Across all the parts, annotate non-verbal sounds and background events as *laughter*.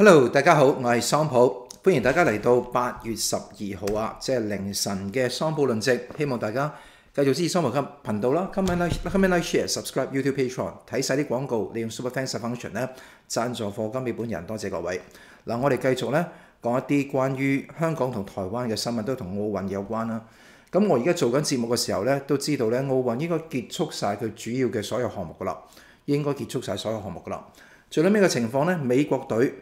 Hello，大家好，我系桑普，欢迎大家嚟到八月十二号啊，即系凌晨嘅桑普论席。希望大家继续支持桑普金频道啦。今日咧，今 like share subscribe YouTube Patreon 睇晒啲广告，利用 Super Thanks Function 咧赞助货金俾本人，多谢各位。嗱，我哋继续咧讲一啲关于香港同台湾嘅新闻，都同奥运有关啦。咁我而家做紧节目嘅时候咧，都知道咧奥运应该结束晒佢主要嘅所有项目噶啦，应该结束晒所有项目噶啦。最屘嘅情况咧，美国队。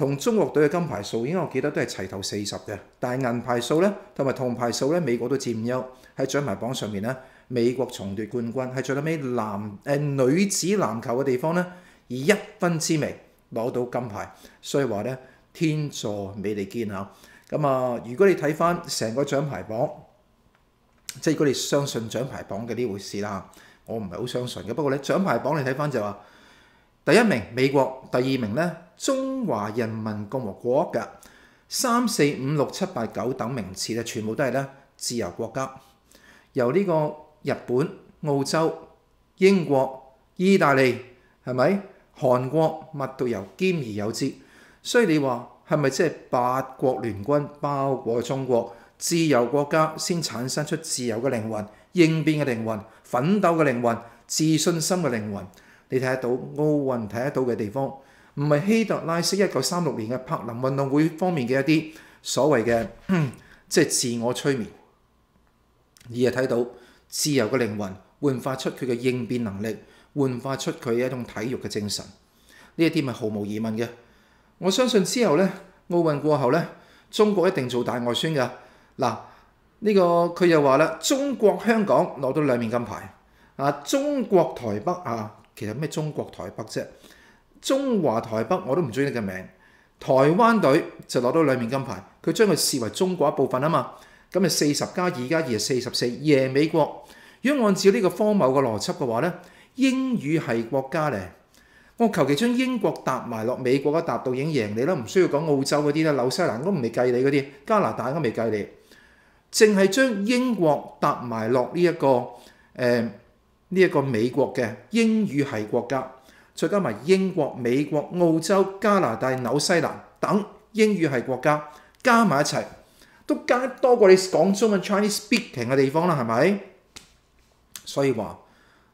同中國隊嘅金牌數，應該我記得都係齊頭四十嘅，但係銀牌數咧同埋銅牌數咧，美國都佔優喺獎牌榜上面咧，美國重奪冠軍，喺最後尾男誒女子籃球嘅地方咧，以一分之微攞到金牌，所以話咧天助美利堅啊！咁啊，如果你睇翻成個獎牌榜，即係如果你相信獎牌榜嘅呢回事啦，我唔係好相信嘅，不過咧獎牌榜你睇翻就話第一名美國，第二名咧。中華人民共和國嘅三四五六七八九等名次咧，全部都係咧自由國家，由呢個日本、澳洲、英國、意大利係咪？韓國、密度又兼而有之。所以你話係咪即係八國聯軍包括中國自由國家，先產生出自由嘅靈魂、應變嘅靈魂、奮鬥嘅靈魂、自信心嘅靈魂？你睇得到奧運睇得到嘅地方。唔係希特拉斯一九三六年嘅柏林運動會方面嘅一啲所謂嘅即係自我催眠，而係睇到自由嘅靈魂，喚發出佢嘅應變能力，喚發出佢一種體育嘅精神。呢一啲咪毫無疑問嘅。我相信之後呢，奧運過後呢，中國一定做大外宣嘅。嗱，呢個佢又話啦，中國香港攞到兩面金牌啊，中國台北啊，其實咩中國台北啫。中華台北我都唔中意你嘅名，台灣隊就攞到兩面金牌，佢將佢視為中國一部分啊嘛。咁咪四十加二加二係四十四。贏美國，如果按照呢個荒某嘅邏輯嘅話咧，英語係國家嚟，我求其將英國搭埋落美國一搭到已經贏你啦，唔需要講澳洲嗰啲啦，紐西蘭我都未計你嗰啲，加拿大我都未計你，淨係將英國搭埋落呢一個誒呢一個美國嘅英語係國家。再加埋英國、美國、澳洲、加拿大、紐西蘭等英語系國家，加埋一齊都加多過你講中文 Chinese speaking 嘅地方啦，係咪？所以話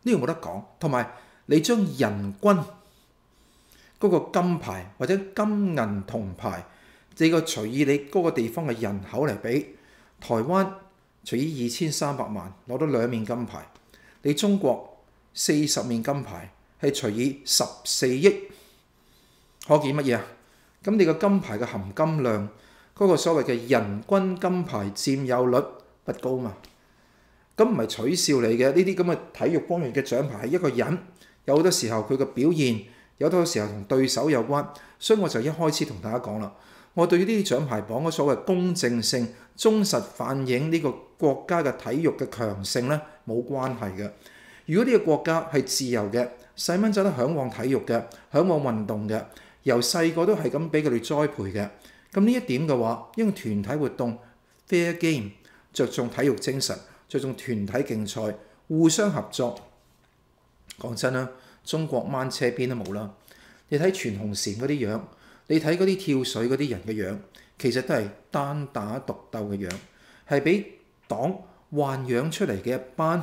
呢個冇得講。同埋你將人均嗰個金牌或者金銀銅牌，你個隨意你嗰個地方嘅人口嚟比，台灣隨意二千三百万攞到兩面金牌，你中國四十面金牌。你除以十四億，可見乜嘢啊？咁你個金牌嘅含金量，嗰個所謂嘅人均金牌佔有率不高嘛？咁唔係取笑你嘅，呢啲咁嘅體育方面嘅獎牌係一個人有好多時候佢嘅表現，有好多時候同對手有關，所以我就一開始同大家講啦，我對於呢啲獎牌榜嘅所謂公正性、忠實反映呢個國家嘅體育嘅強盛咧冇關係嘅。如果呢個國家係自由嘅。細蚊仔都向往體育嘅，向往運動嘅，由細個都係咁俾佢哋栽培嘅。咁呢一點嘅話，因為團體活動、fair game，着重體育精神，着重團體競賽，互相合作。講真啦，中國慢車邊都冇啦。你睇全紅綺嗰啲樣，你睇嗰啲跳水嗰啲人嘅樣，其實都係單打獨鬥嘅樣，係俾黨幻養出嚟嘅一班，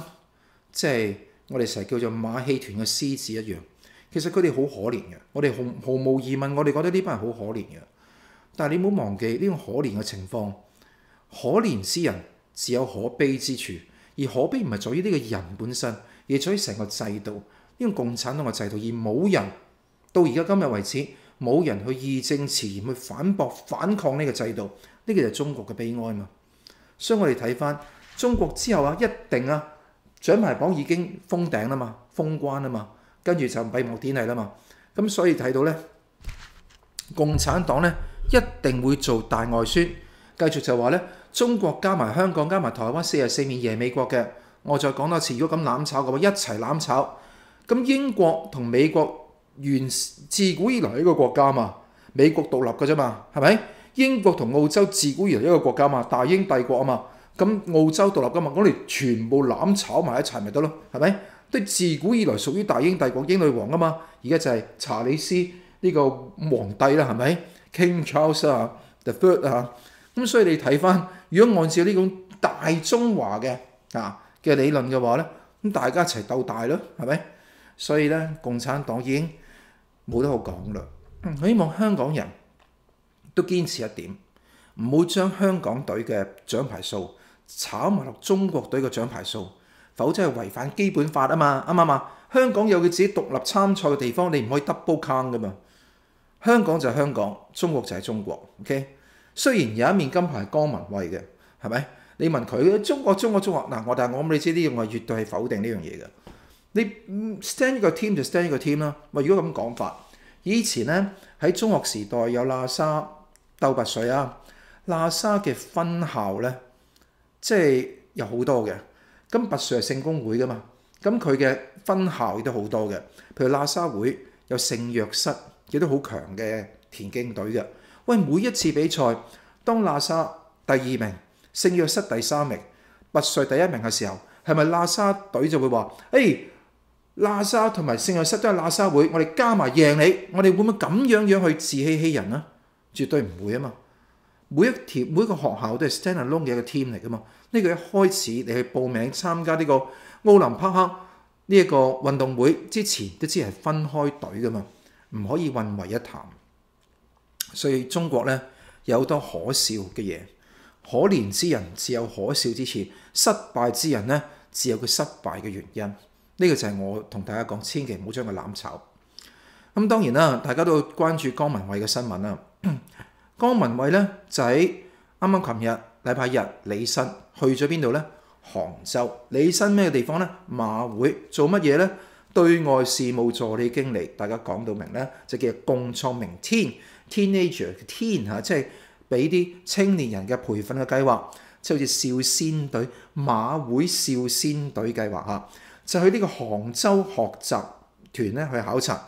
即係。我哋成日叫做馬戲團嘅獅子一樣，其實佢哋好可憐嘅。我哋毫毫無疑問，我哋覺得呢班人好可憐嘅。但你你好忘記呢種可憐嘅情況，可憐之人自有可悲之處，而可悲唔係在於呢個人本身，而在於成個制度，呢種共產黨嘅制度。而冇人到而家今日為止，冇人去義正詞嚴去反駁、反抗呢個制度，呢個就係中國嘅悲哀嘛。所以我哋睇翻中國之後啊，一定啊！獎牌榜已經封頂啦嘛，封關啦嘛，跟住就閉幕天氣啦嘛，咁所以睇到咧，共產黨咧一定會做大外宣，繼續就話咧中國加埋香港加埋台灣四十四面贏美國嘅，我再講多次，如果咁攬炒嘅話，一齊攬炒。咁英國同美國原自古以來一個國家嘛，美國獨立嘅啫嘛，係咪？英國同澳洲自古以來一個國家嘛，大英帝國啊嘛。咁澳洲獨立噶嘛？我哋全部攬炒埋一齊咪得咯？係咪？即自古以來屬於大英帝國英女王噶嘛？而家就係查理斯呢個皇帝啦，係咪？King Charles 啊，The Third 啊。咁所以你睇翻，如果按照呢種大中華嘅啊嘅理論嘅話咧，咁大家一齊鬥大咯，係咪？所以咧，共產黨已經冇得好講啦。我希望香港人都堅持一點，唔好將香港隊嘅獎牌數。炒埋落中國隊嘅獎牌數，否則係違反基本法啊嘛，啱唔啱香港有佢自己獨立參賽嘅地方，你唔可以 double count 噶嘛。香港就係香港，中國就係中國。OK，雖然有一面金牌係江文蔚嘅，係咪？你問佢中國中國中國嗱我，但系我唔理知呢樣，我係絕對係否定呢樣嘢嘅。你 stand 一個 team 就 stand 一個 team 啦。咪如果咁講法，以前咧喺中學時代有喇沙鬥白水啊，喇沙嘅分校咧。即係有好多嘅，咁拔萃系聖公會噶嘛，咁佢嘅分校亦都好多嘅，譬如喇沙會有聖約瑟，亦都好強嘅田徑隊嘅。喂，每一次比賽，當喇沙第二名，聖約瑟第三名，拔萃第一名嘅時候，係咪喇沙隊就會話：，誒，喇沙同埋聖約瑟都係喇沙會，我哋加埋贏你，我哋會唔會咁樣樣去自欺欺人啊？絕對唔會啊嘛。每一條每個學校都係 standalone 嘅一個 team 嚟噶嘛？呢個一開始你去報名參加呢個奧林匹克呢一個運動會之前，都知係分開隊噶嘛，唔可以混為一談。所以中國咧有好多可笑嘅嘢，可憐之人自有可笑之處，失敗之人咧自有佢失敗嘅原因。呢個就係我同大家講，千祈唔好將佢攬炒。咁當然啦，大家都關注江文慧嘅新聞啦。江文蔚咧就喺啱啱琴日禮拜日，李新去咗邊度咧？杭州，李新咩地方咧？馬會做乜嘢咧？對外事務助理經理，大家講到明咧，就叫共創明天 Teenager 天嚇，即係俾啲青年人嘅培訓嘅計劃，即係好似少先隊馬會少先隊計劃嚇，就去呢個杭州學習團咧去考察。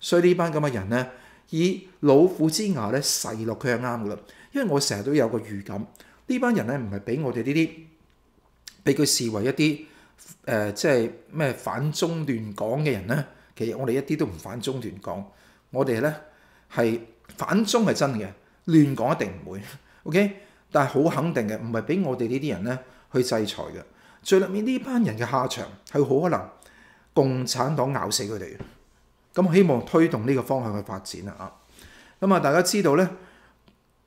所以呢班咁嘅人咧，以老虎之牙咧，噬落佢系啱嘅啦。因為我成日都有個預感，呢班人咧唔係俾我哋呢啲，俾佢視為一啲誒，即係咩反中亂港嘅人咧。其實我哋一啲都唔反中亂港，我哋咧係反中係真嘅，亂港一定唔會。OK，但係好肯定嘅，唔係俾我哋呢啲人咧去制裁嘅。最裏面呢班人嘅下場係好可能共產黨咬死佢哋。咁希望推動呢個方向嘅發展啊！咁啊，大家知道咧，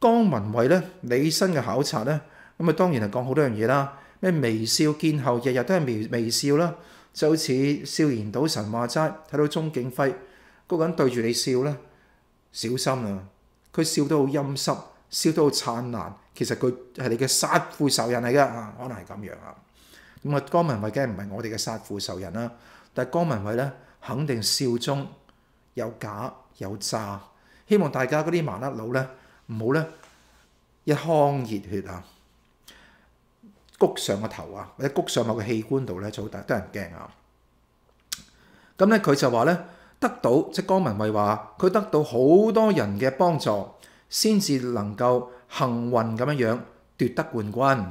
江文蔚咧，你新嘅考察咧，咁啊當然係講好多樣嘢啦，咩微笑見後，日日都係微微笑啦，就好似笑言賭神話齋睇到鐘景輝嗰個人對住你笑啦，小心啊！佢笑得好陰濕，笑得好燦爛，其實佢係你嘅殺父仇人嚟噶啊，可能係咁樣啊！咁啊，江文梗係唔係我哋嘅殺父仇人啦，但係江文蔚咧肯定笑中。有假有詐，希望大家嗰啲麻甩佬咧唔好咧一腔熱血啊，谷上個頭啊，或者谷上某個器官度咧，就好大得人驚啊！咁咧佢就話咧得到即系江文蔚話，佢得到好多人嘅幫助，先至能夠幸運咁樣樣奪得冠軍。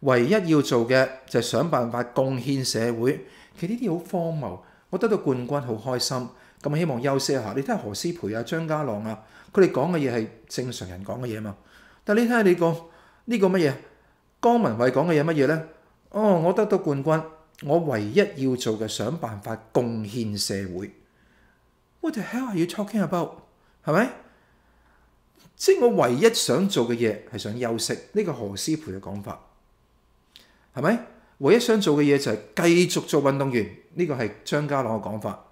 唯一要做嘅就係想辦法貢獻社會。其實呢啲好荒謬，我得到冠軍好開心。咁希望休息下，你睇下何思培啊、張家朗啊，佢哋講嘅嘢係正常人講嘅嘢嘛。但你睇下你個呢個乜嘢？江文慧講嘅嘢乜嘢呢？哦，我得到冠軍，我唯一要做嘅，想辦法貢獻社會。What the hell are you t a l k i n g a b o u t 係咪？即係我唯一想做嘅嘢係想休息，呢個何思培嘅講法係咪？唯一想做嘅嘢就係繼續做運動員，呢個係張家朗嘅講法。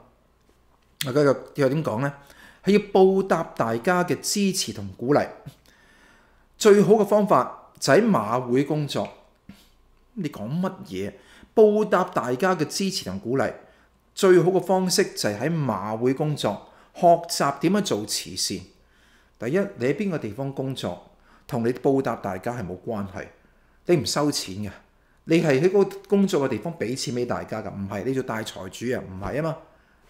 嗱，佢又點講呢？係要報答大家嘅支持同鼓勵，最好嘅方法就喺馬會工作。你講乜嘢？報答大家嘅支持同鼓勵，最好嘅方式就係喺馬會工作，學習點樣做慈善。第一，你喺邊個地方工作，同你報答大家係冇關係。你唔收錢嘅，你係喺個工作嘅地方俾錢俾大家噶，唔係你做大財主啊，唔係啊嘛。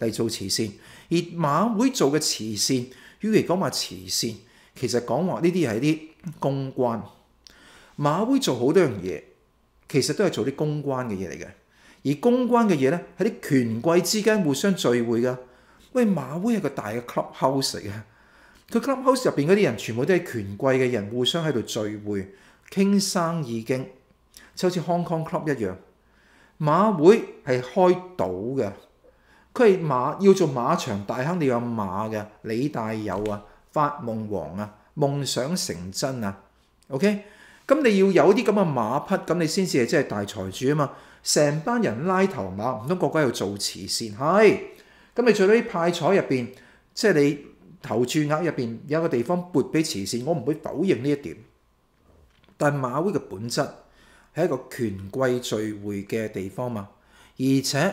嚟做慈善，而馬會做嘅慈善，於其講話慈善，其實講話呢啲係啲公關。馬會做好多樣嘢，其實都係做啲公關嘅嘢嚟嘅。而公關嘅嘢咧，係啲權貴之間互相聚會噶。喂，馬會係個大嘅 club house 嚟嘅，佢 club house 入邊嗰啲人全部都係權貴嘅人，互相喺度聚會傾生意經，就好似 Hong Kong club 一樣。馬會係開賭嘅。佢系马要做马场大，亨，你有马嘅。李大有啊，发梦王啊，梦想成真啊。OK，咁你要有啲咁嘅马匹，咁你先至系真系大财主啊嘛。成班人拉头马，唔通国家要做慈善？系咁，你最咗啲派彩入边，即系你投注额入边有一个地方拨俾慈善，我唔会否认呢一点。但马会嘅本质系一个权贵聚会嘅地方嘛，而且。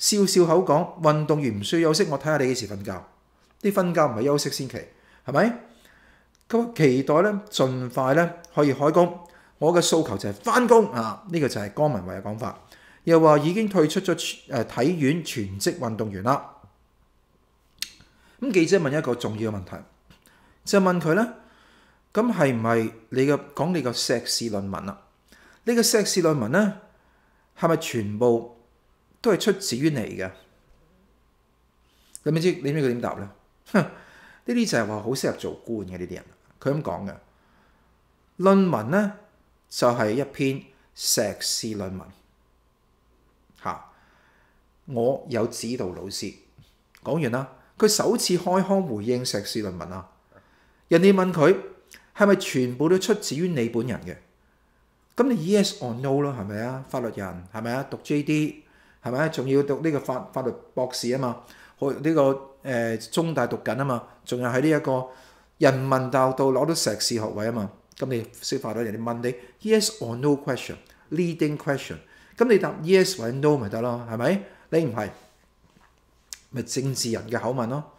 笑笑口講，運動員唔需要休息，我睇下你幾時瞓覺。啲瞓覺唔係休息先期，係咪？咁期待咧，盡快咧可以開工。我嘅訴求就係翻工啊！呢個就係江文慧嘅講法。又話已經退出咗誒體院全職運動員啦。咁記者問一個重要嘅問題，就問佢咧：，咁係唔係你嘅講你個碩士論文啊？呢個碩士論文咧係咪全部？都係出自於你嘅，你咪知你知佢點答咧？呢啲就係話好適合做官嘅呢啲人，佢咁講嘅論文咧就係一篇碩士論文吓，我有指導老師講完啦，佢首次開腔回應碩士論文啊。人哋問佢係咪全部都出自於你本人嘅，咁你 yes or no 咯，係咪啊？法律人係咪啊？讀 J D。係咪？仲要讀呢個法法律博士啊嘛？我呢個誒中大讀緊啊嘛，仲要喺呢一個人民大學度攞到碩士學位啊嘛。咁你識法律人哋問你 yes or no question leading question，咁你答 yes 或者 no 咪得咯，係咪？你唔係咪政治人嘅口吻咯？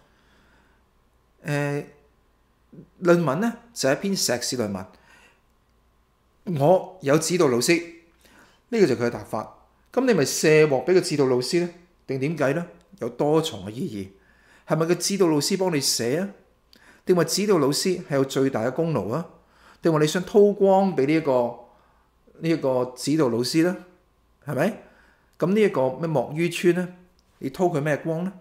誒論文咧就一篇碩士論文，我有指導老師，呢個就佢嘅答法。咁你咪卸鑊俾個指導老師咧？定點計咧？有多重嘅意義，係咪個指導老師幫你寫啊？定話指導老師係有最大嘅功勞啊？定話你想偷光俾呢一個呢一個指導老師咧？係咪？咁呢一個咩莫於村咧？你偷佢咩光咧？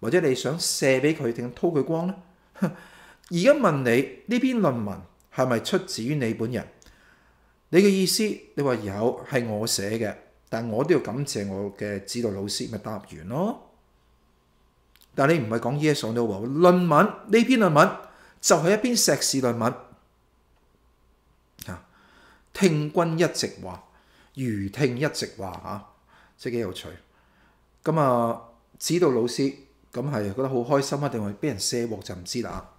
或者你想射俾佢定偷佢光咧？*laughs* 而家問你呢篇論文係咪出自於你本人？你嘅意思，你話有係我寫嘅。但我都要感謝我嘅指導老師，咪答完咯。但你唔係講 yes 耶穌呢個論文呢篇論文就係一篇碩士論文啊！聽君一席話，如聽一席話啊，即幾有趣。咁啊，指導老師咁係覺得好開心啊，定係俾人卸鑊就唔知啦。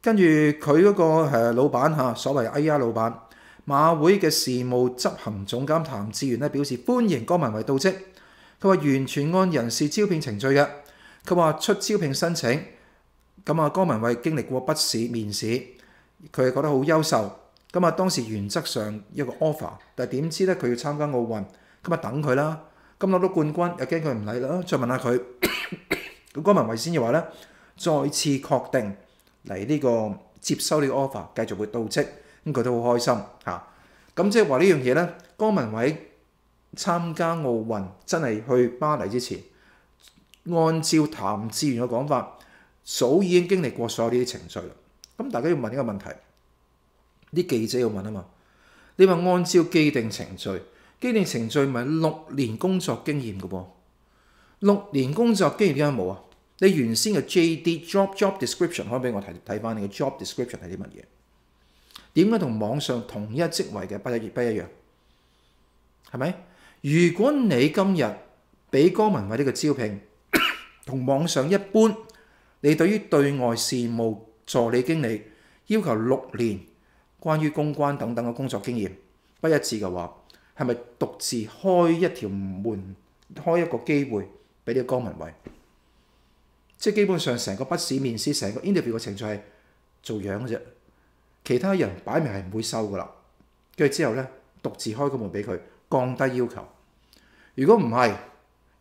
跟住佢嗰個老闆所謂 a r 老闆。馬會嘅事務執行總監譚志源表示歡迎江文蔚到職。佢話完全按人事招聘程序嘅。佢話出招聘申請，咁啊江文蔚經歷過筆試、面試，佢覺得好優秀。咁啊當時原則上一個 offer，但係點知咧佢要參加奧運，咁啊等佢啦。咁攞到冠軍又驚佢唔嚟啦，再問下佢。*coughs* 咁江文蔚先至話咧，再次確定嚟呢個接收呢個 offer，繼續會到職。咁佢都好開心嚇，咁即係話呢樣嘢咧。江文偉參加奧運，真係去巴黎之前，按照譚志源嘅講法，早已經經歷過所有呢啲程序啦。咁大家要問一個問題，啲記者要問啊嘛。你話按照既定程序，既定程序咪六年工作經驗嘅噃，六年工作經驗點解冇啊？你原先嘅 J D job job description 可以俾我睇睇翻你嘅 job description 係啲乜嘢？點解同網上同一職位嘅八日業不一樣？係咪？如果你今日俾江文偉呢個招聘 *coughs* 同網上一般，你對於對外事務助理經理要求六年關於公關等等嘅工作經驗不一致嘅話，係咪獨自開一條門、開一個機會俾呢個江文偉？即基本上成個筆試面試、成個 interview 嘅程序係做樣嘅啫。其他人擺明係唔會收噶啦，跟住之後咧，獨自開個門俾佢降低要求。如果唔係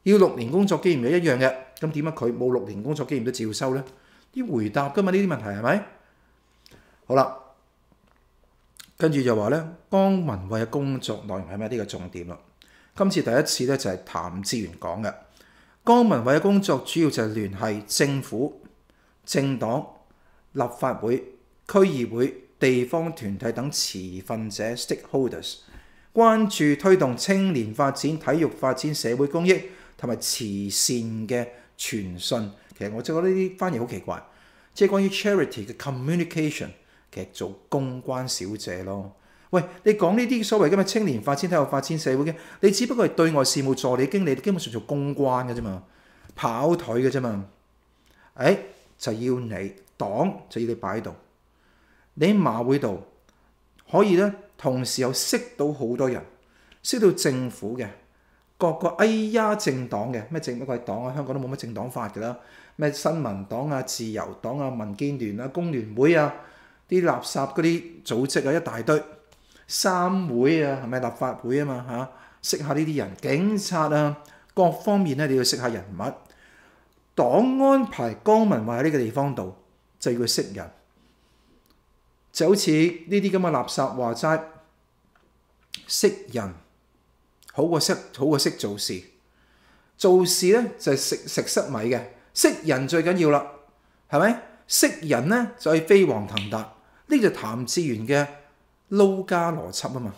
要六年工作經驗，一樣嘅，咁點解佢冇六年工作經驗都照收咧？啲回答噶嘛？呢啲問題係咪好啦？跟住就話咧，江文慧嘅工作內容係咩啲個重點啦？今次第一次咧就係譚志源講嘅江文慧嘅工作主要就係聯繫政府、政黨、立法會、區議會。地方團體等持份者 （stakeholders） 關注推動青年發展、體育發展、社會公益同埋慈善嘅傳訊。其實我就覺得呢啲翻譯好奇怪。即係關於 charity 嘅 communication，其實做公關小姐咯。喂，你講呢啲所謂嘅青年發展、體育發展、社會嘅，你只不過係對外事務助理經理，基本上做公關嘅啫嘛，跑腿嘅啫嘛。誒，就要你，黨就要你擺喺度。你喺馬會度可以咧，同時又識到好多人，識到政府嘅各個哎呀政黨嘅咩政乜鬼黨啊？香港都冇乜政黨法噶啦，咩新民黨啊、自由黨啊、民建聯啊、工聯會啊，啲垃圾嗰啲組織啊，一大堆。三會啊，係咪立法會啊嘛嚇？識下呢啲人，警察啊，各方面咧，你要識下人物。黨安排江民話喺呢個地方度，就要佢識人。就好似呢啲咁嘅垃圾話齋，識人好過識好過識做事，做事咧就食食失米嘅，識人最緊要啦，係咪？識人咧就係飛黃騰達，呢就譚志源嘅撈家邏輯啊嘛，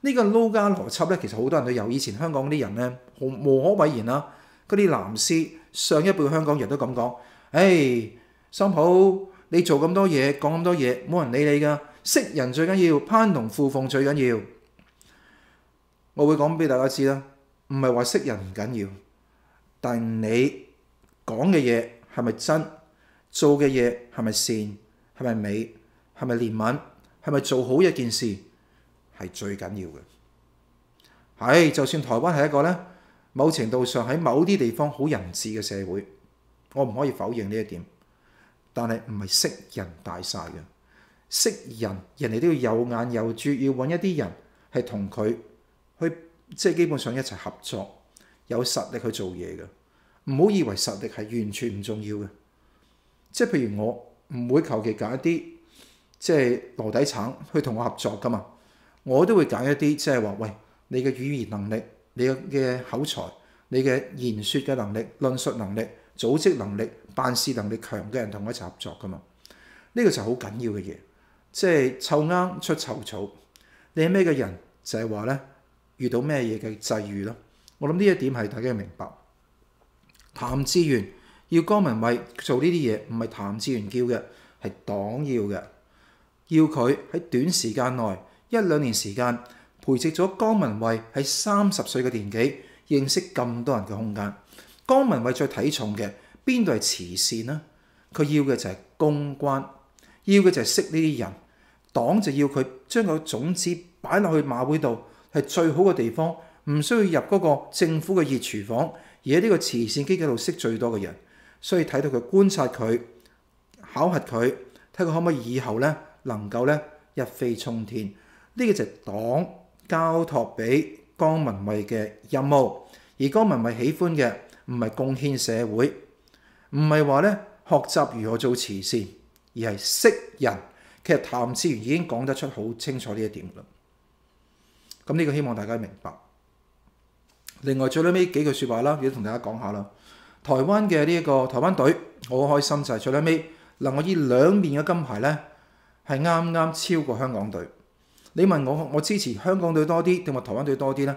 呢個撈家邏輯咧其實好多人都有，以前香港啲人咧無可避免啦，嗰啲男士上一輩香港人都咁講，唉，桑普。你做咁多嘢，講咁多嘢，冇人理你噶。識人最緊要，攀龍附鳳最緊要。我會講俾大家知啦，唔係話識人唔緊要，但你講嘅嘢係咪真，做嘅嘢係咪善，係咪美，係咪怜悯，係咪做好一件事，係最緊要嘅。係，就算台灣係一個咧，某程度上喺某啲地方好人治嘅社會，我唔可以否認呢一點。但系唔系識人大晒嘅，識人，人哋都要有眼有珠，要揾一啲人係同佢去，即係基本上一齊合作，有實力去做嘢嘅。唔好以為實力係完全唔重要嘅，即係譬如我唔會求其揀一啲，即係羅底橙去同我合作噶嘛，我都會揀一啲，即係話喂，你嘅語言能力、你嘅口才、你嘅言説嘅能力、論述能力。組織能力、辦事能力強嘅人同佢一齊合作㗎嘛？呢個就好緊要嘅嘢，即係湊啱出籌草。你係咩嘅人就係話咧？遇到咩嘢嘅際遇咯？我諗呢一點係大家明白。譚志源要江文蔚做呢啲嘢，唔係譚志源叫嘅，係黨要嘅。要佢喺短時間內一兩年時間培植咗江文蔚喺三十歲嘅年紀認識咁多人嘅空間。江文慧最睇重嘅邊度係慈善啦？佢要嘅就係公關，要嘅就係識呢啲人。黨就要佢將個種子擺落去馬會度係最好嘅地方，唔需要入嗰個政府嘅熱廚房，而喺呢個慈善機構度識最多嘅人，所以睇到佢觀察佢考核佢，睇佢可唔可以以後咧能夠咧一飛沖天。呢個就係黨交託俾江文慧嘅任務，而江文慧喜歡嘅。唔係貢獻社會，唔係話咧學習如何做慈善，而係識人。其實譚志源已經講得出好清楚呢一點啦。咁呢個希望大家明白。另外最尾幾句説話啦，要同大家講下啦。台灣嘅呢一個台灣隊，我好開心就係最尾能我依兩面嘅金牌咧，係啱啱超過香港隊。你問我，我支持香港隊多啲定係台灣隊多啲咧？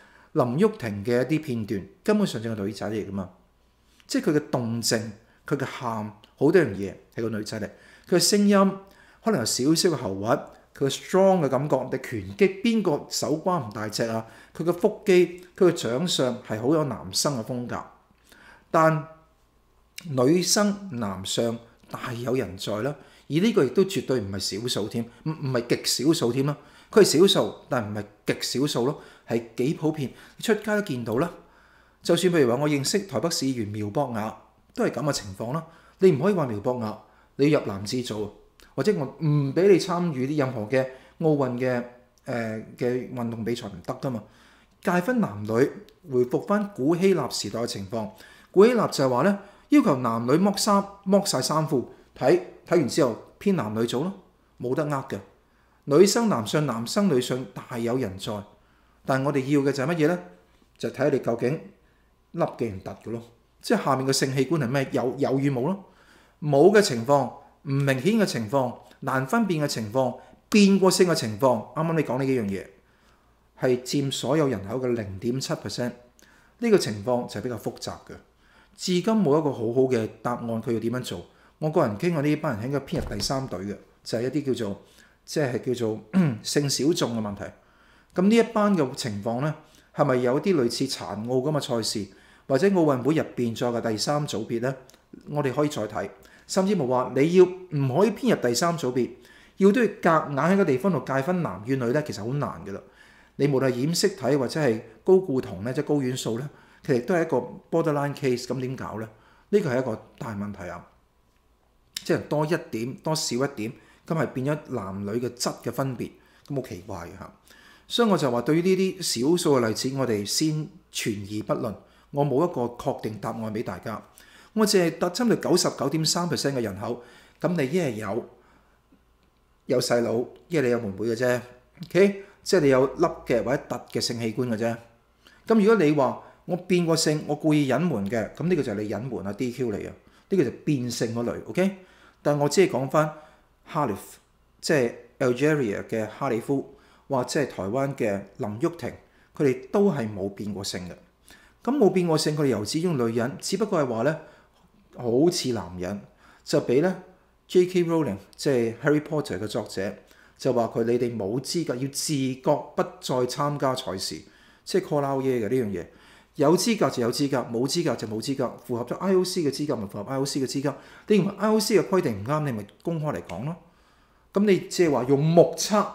林玉婷嘅一啲片段根本上就個女仔嚟噶嘛，即係佢嘅動靜、佢嘅喊好多樣嘢係個女仔嚟。佢嘅聲音可能有少少嘅喉韻，佢嘅 strong 嘅感覺。你拳擊邊個手瓜唔大隻啊？佢嘅腹肌、佢嘅長相係好有男生嘅風格。但女生男相大有人在啦，而呢個亦都絕對唔係少數添，唔唔係極少數添啦。佢係少數，但唔係極少數咯。係幾普遍？你出街都見到啦。就算譬如話，我認識台北市議員苗博雅，都係咁嘅情況啦。你唔可以話苗博雅，你入男子組，或者我唔俾你參與啲任何嘅奧運嘅誒嘅運動比賽唔得噶嘛。界分男女，回復翻古希臘時代嘅情況。古希臘就係話咧，要求男女剝衫剝曬衫褲，睇睇完之後偏男女組咯，冇得呃嘅。女生男上，男生女上，大有人在。但我哋要嘅就係乜嘢呢？就睇佢哋究竟凹嘅唔凸嘅咯。即係下面嘅性器官係咩？有有與冇咯。冇嘅情況、唔明顯嘅情況、難分辨嘅情況、變過性嘅情況，啱啱你講呢幾樣嘢係佔所有人口嘅零點七 percent。呢個情況就係比較複雜嘅，至今冇一個好好嘅答案。佢要點樣做？我個人傾我呢班人應該偏入第三隊嘅，就係一啲叫做即係叫做性小眾嘅問題。咁呢一班嘅情況呢，係咪有啲類似殘奧咁嘅賽事，或者奧運會入邊再嘅第三組別呢？我哋可以再睇，甚至冇話你要唔可以編入第三組別，要都要夾硬喺個地方度界分男與女呢，其實好難嘅啦。你無論係染色體或者係高固酮呢，即係高元素呢，其實都係一個 borderline case。咁點搞呢？呢個係一個大問題啊！即係多一點多少一點，咁係變咗男女嘅質嘅分別，咁好奇怪嘅所以我就話對於呢啲少數嘅例子，我哋先存疑不论。我冇一個確定答案俾大家。我只係特針對九十九點三 percent 嘅人口，咁你一係有有細佬，一係你有妹妹嘅啫。O K，即係你有粒嘅或者突嘅性器官嘅啫。咁如果你話我變個性，我故意隱瞞嘅，咁呢個就係你隱瞞啊 D Q 嚟啊，呢個就變性嗰類。O K，但我只係講翻哈利夫，即係 Algeria 嘅哈利夫。或者係台灣嘅林旭廷，佢哋都係冇變過性嘅。咁冇變過性，佢哋又始終女人，只不過係話咧，好似男人就俾咧 J.K. Rowling 即係 Harry Potter 嘅作者就話佢：你哋冇資格要自覺不再參加賽事，即係 call out 嘅呢樣嘢。有資格就有資格，冇資格就冇資格。符合咗 IOC 嘅資格咪符合 IOC 嘅資格？你認為 IOC 嘅規定唔啱，你咪公開嚟講咯。咁你即係話用目測。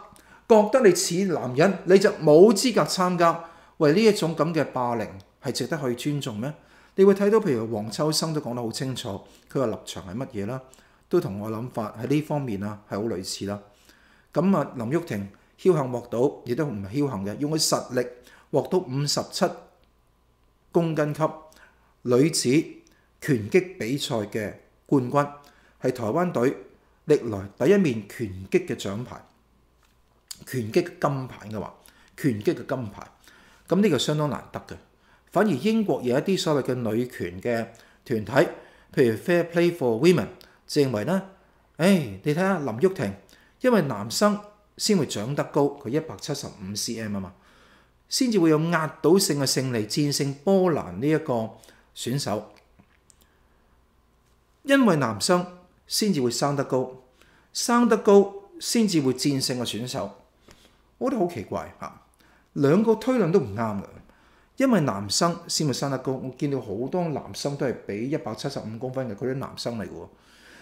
覺得你似男人，你就冇資格參加。喂，呢一種咁嘅霸凌係值得去尊重咩？你會睇到譬如黃秋生都講得好清楚，佢個立場係乜嘢啦，都同我諗法喺呢方面啊係好類似啦。咁啊，林玉婷僥幸獲到，亦都唔係僥幸嘅，用佢實力獲到五十七公斤級女子拳擊比賽嘅冠軍，係台灣隊歷來第一面拳擊嘅獎牌。拳擊金牌嘅話，拳擊嘅金牌，咁呢個相當難得嘅。反而英國有一啲所謂嘅女權嘅團體，譬如 Fair Play for Women，認為呢，誒，你睇下林玉婷，因為男生先會長得高，佢一百七十五 cm 啊嘛，先至會有壓倒性嘅勝利，戰勝波蘭呢一個選手。因為男生先至會生得高，生得高先至會戰勝嘅選手。我覺得好奇怪嚇，兩個推論都唔啱嘅，因為男生先咪生得高。我見到好多男生都係比一百七十五公分嘅嗰啲男生嚟嘅。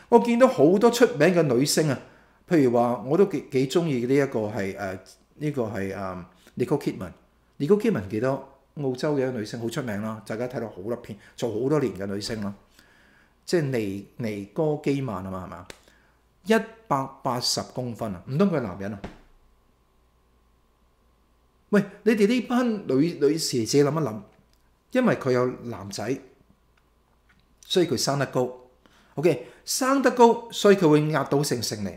我見到好多出名嘅女星啊，譬如話我都幾幾中意呢一個係誒呢個係啊 Nicole Kidman，Nicole Kidman 幾多澳洲嘅女星好出名啦，大家睇到好粒片，做好多年嘅女星啦，即係尼尼哥基曼啊嘛係嘛？一百八十公分啊，唔通佢係男人啊？喂，你哋呢班女女自己諗一諗，因為佢有男仔，所以佢生得高。O.K. 生得高，所以佢會壓倒性勝利。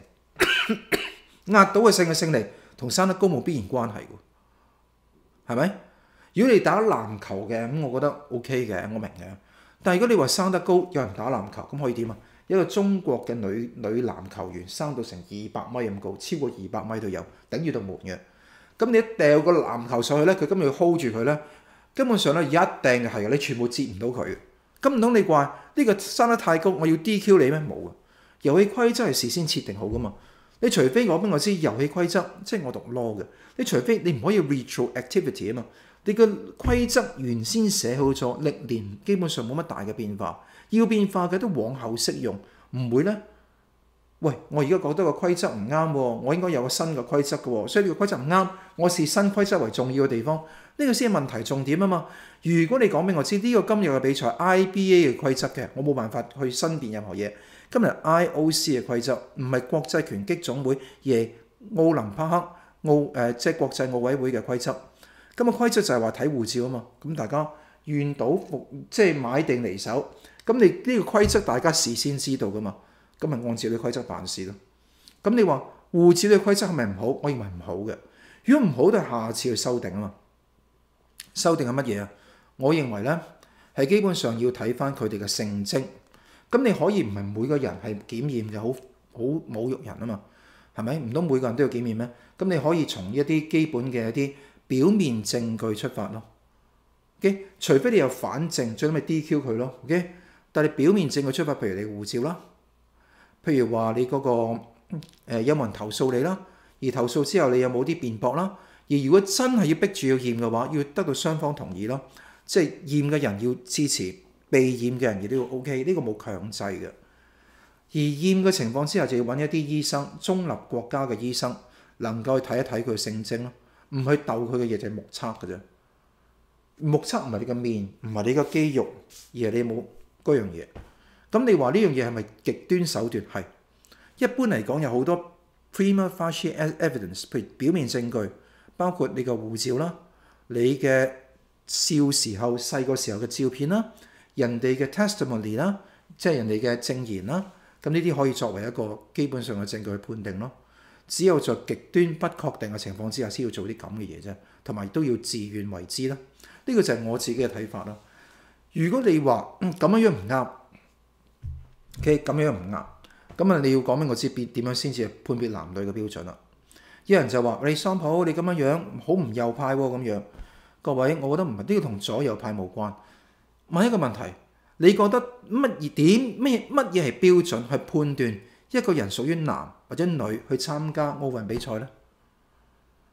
*coughs* 壓倒嘅性嘅勝利同生得高冇必然關係喎，係咪？如果你打籃球嘅咁，我覺得 O.K. 嘅，我明嘅。但如果你話生得高有人打籃球，咁可以點啊？一個中國嘅女女籃球員生到成二百米咁高，超過二百米都有，等於到無嘅。咁你一掉個籃球上去咧，佢今日要 hold 住佢咧，根本上咧一掟係嘅，你全部接唔到佢。咁唔通你怪呢個生得太高，我要 DQ 你咩？冇啊！遊戲規則係事先設定好噶嘛。你除非我俾我知遊戲規則，即係我讀 law 嘅。你除非你唔可以 retractivity 啊嘛，你個規則原先寫好咗，歷年基本上冇乜大嘅變化，要變化嘅都往後適用，唔會咧。喂，我而家覺得個規則唔啱，我應該有個新嘅規則嘅，所以呢個規則唔啱。我視新規則為重要嘅地方，呢個先係問題重點啊嘛。如果你講俾我知呢個今日嘅比賽 IBA 嘅規則嘅，我冇辦法去申辯任何嘢。今日 IOC 嘅規則唔係國際拳擊總會，而奧林匹克奧誒即係國際奧委會嘅規則。今日規則就係話睇護照啊嘛。咁大家願賭服即係買定離手。咁你呢個規則大家事先知道噶嘛？咁咪按照你規則辦事咯。咁你話護照嘅規則係咪唔好？我認為唔好嘅。如果唔好，都係下次去修訂啊嘛。修訂係乜嘢啊？我認為咧係基本上要睇翻佢哋嘅性績。咁你可以唔係每個人係檢驗嘅，好好侮辱人啊嘛？係咪？唔通每個人都要檢驗咩？咁你可以從一啲基本嘅一啲表面證據出發咯。O.K. 除非你有反證，最緊咪 D.Q. 佢咯。O.K. 但係表面證據出發，譬如你護照啦。譬如话你嗰个诶，有人投诉你啦，而投诉之后你有冇啲辩驳啦？而如果真系要逼住要验嘅话，要得到双方同意咯，即系验嘅人要支持，被验嘅人亦都要 O K，呢个冇强制嘅。而验嘅情况之下，就要揾一啲医生，中立国家嘅医生，能够睇一睇佢性征咯，唔去逗佢嘅嘢就目测嘅啫。目测唔系你個面，唔系你個肌肉，而系你冇嗰样嘢。咁你話呢樣嘢係咪極端手段？係一般嚟講有好多 p r i m a f a ship evidence，譬如表面證據，包括你個護照啦、你嘅少時候細個時候嘅照片啦、人哋嘅 testimony 啦，即係人哋嘅證言啦。咁呢啲可以作為一個基本上嘅證據去判定咯。只有在極端不確定嘅情況之下，先要做啲咁嘅嘢啫。同埋都要自愿為之啦。呢個就係我自己嘅睇法啦。如果你話咁樣樣唔啱，OK，咁樣唔啱咁啊！你要講明我知別點樣先至判別男女嘅標準啦。一人就話：你桑普，你咁樣樣好唔右派咁樣。各位，我覺得唔係呢個同左右派無關。問一個問題，你覺得乜嘢點咩乜嘢係標準去判斷一個人屬於男或者女去參加奧運比賽呢？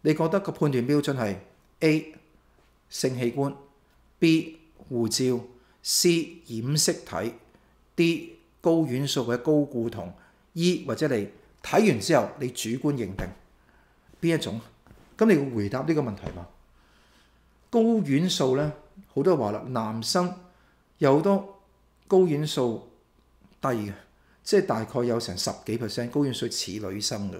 你覺得個判斷標準係 A 性器官、B 護照、C 染色體、D？高远素或者高固酮，E 或者你睇完之后，你主观认定边一种？咁你要回答呢个问题嘛？高远素呢，好多话啦，男生有好多高远素低嘅，即系大概有成十几 percent 高远素似女生嘅，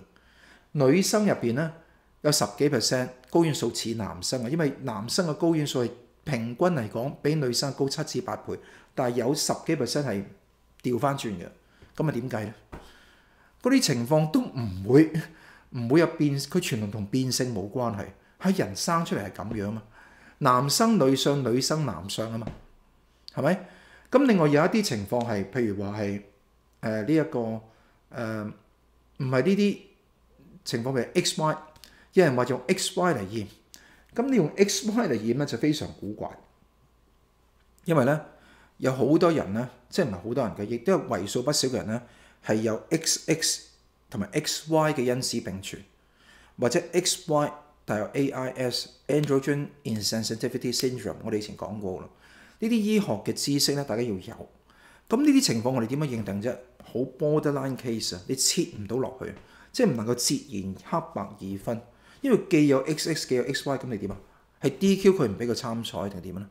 女生入边呢，有十几 percent 高远素似男生嘅，因为男生嘅高远素系平均嚟讲比女生高七至八倍，但系有十几 percent 系。調翻轉嘅，咁啊點計咧？嗰啲情況都唔會 *laughs* 唔會有變，佢全同同變性冇關係，喺人生出嚟係咁樣啊，男生女相，女生男相啊嘛，係咪？咁另外有一啲情況係，譬如話係誒呢一個誒唔係呢啲情況，譬如 X Y，有人話用 X Y 嚟驗，咁你用 X Y 嚟驗咧就非常古怪，因為咧。有好多人咧，即係唔係好多人嘅，亦都有為數不少嘅人咧，係有 XX 同埋 XY 嘅因子並存，或者 XY 帶有 AIS（Androgen Insensitivity Syndrome），我哋以前講過啦。呢啲醫學嘅知識咧，大家要有。咁呢啲情況我哋點樣認定啫？好 borderline case 啊，你切唔到落去，即係唔能夠截然黑白二分，因為既有 XX 既有 XY，咁你點啊？係 DQ 佢唔俾佢參賽定點啊？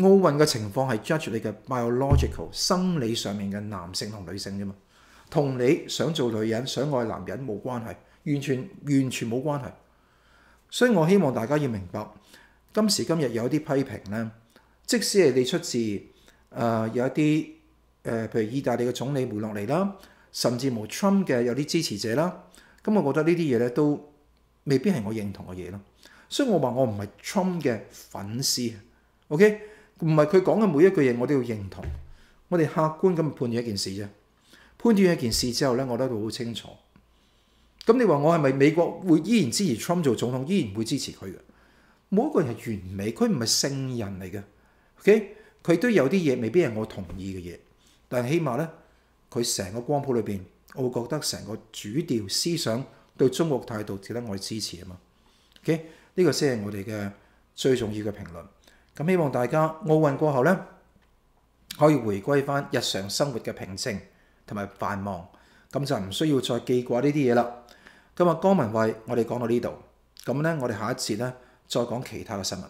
奥 *laughs* 运嘅情况系 judge 你嘅 biological 生理上面嘅男性同女性啫嘛，同你想做女人想爱男人冇关系，完全完全冇关系。所以我希望大家要明白，今时今日有啲批评咧，即使系你出自诶有一啲诶，譬如意大利嘅总理梅洛尼啦，甚至無 Trump 嘅有啲支持者啦，咁我觉得呢啲嘢咧都未必系我认同嘅嘢咯。所以我话我唔系 Trump 嘅粉丝。OK，唔係佢講嘅每一句嘢，我都要認同。我哋客觀咁判斷一件事啫。判斷一件事之後咧，我都好清楚。咁你話我係咪美國會依然支持 Trump 做總統，依然會支持佢嘅？冇一個人係完美，佢唔係聖人嚟嘅。OK，佢都有啲嘢未必係我同意嘅嘢，但係起碼咧，佢成個光譜裏邊，我覺得成個主調思想對中國態度值得我哋支持啊嘛。OK，呢個先係我哋嘅最重要嘅評論。咁希望大家奧運過後呢，可以回歸返日常生活嘅平靜同埋繁忙，咁就唔需要再記掛呢啲嘢啦。今日江文慧，我哋講到呢度，咁呢，我哋下一節呢，再講其他嘅新聞。